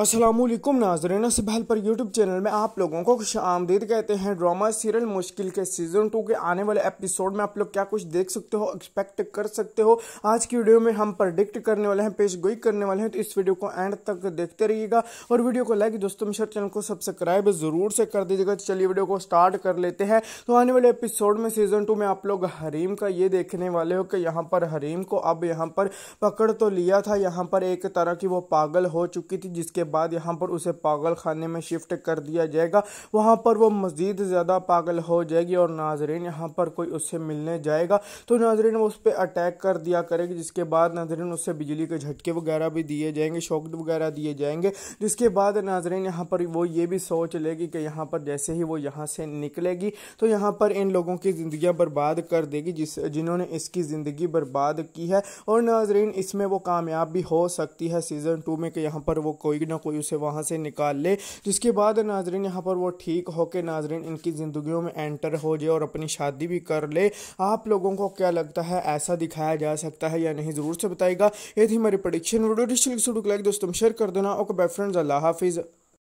असलम नाजरन सिबहल पर YouTube channel में आप लोगों को खुश आमदीद कहते हैं ड्रामा सीरियल मुश्किल के सीज़न टू के आने वाले एपिसोड में आप लोग क्या कुछ देख सकते हो एक्सपेक्ट कर सकते हो आज की वीडियो में हम प्रडिक्ट करने वाले हैं पेश गोई करने वाले हैं तो इस वीडियो को एंड तक देखते रहिएगा और वीडियो को लाइक दोस्तों मिश्र चैनल को सब्सक्राइब ज़रूर से कर दीजिएगा तो चलिए वीडियो को स्टार्ट कर लेते हैं तो आने वाले एपिसोड में सीज़न टू में आप लोग हरीम का ये देखने वाले हो कि यहाँ पर हरीम को अब यहाँ पर पकड़ तो लिया था यहाँ पर एक तरह की वो पागल हो चुकी थी जिसके के बाद यहाँ पर उसे पागल खाने में शिफ्ट कर दिया जाएगा वहाँ पर वो मज़ीद ज़्यादा पागल हो जाएगी और नाजरीन यहाँ पर कोई उससे मिलने जाएगा तो नाजरीन वो उस पर अटैक कर दिया करेगी जिसके बाद नाजरीन उससे बिजली के झटके वगैरह भी दिए जाएंगे शॉक वगैरह दिए जाएंगे जिसके बाद नाजरीन यहाँ पर वो ये भी सोच लेगी कि यहाँ पर जैसे ही वो यहाँ से निकलेगी तो यहाँ पर इन लोगों की ज़िंदगी बर्बाद कर देगी जिस जिन्होंने इसकी ज़िंदगी बर्बाद की है और नाजरीन इसमें वो कामयाब भी हो सकती है सीज़न टू में कि यहाँ पर वो कोई ना कोई उसे वहाँ से निकाल ले जिसके बाद नाजरीन यहाँ पर वो ठीक हो के नाजरीन इनकी ज़िंदगियों में एंटर हो जाए और अपनी शादी भी कर ले आप लोगों को क्या लगता है ऐसा दिखाया जा सकता है या नहीं ज़रूर से बताएगा ये थी हमारी प्रडिक्शन वीडियो लाइक दोस्तों शेयर कर देना ओके बाय फ्रेंड्स अल्लाह हाफिज़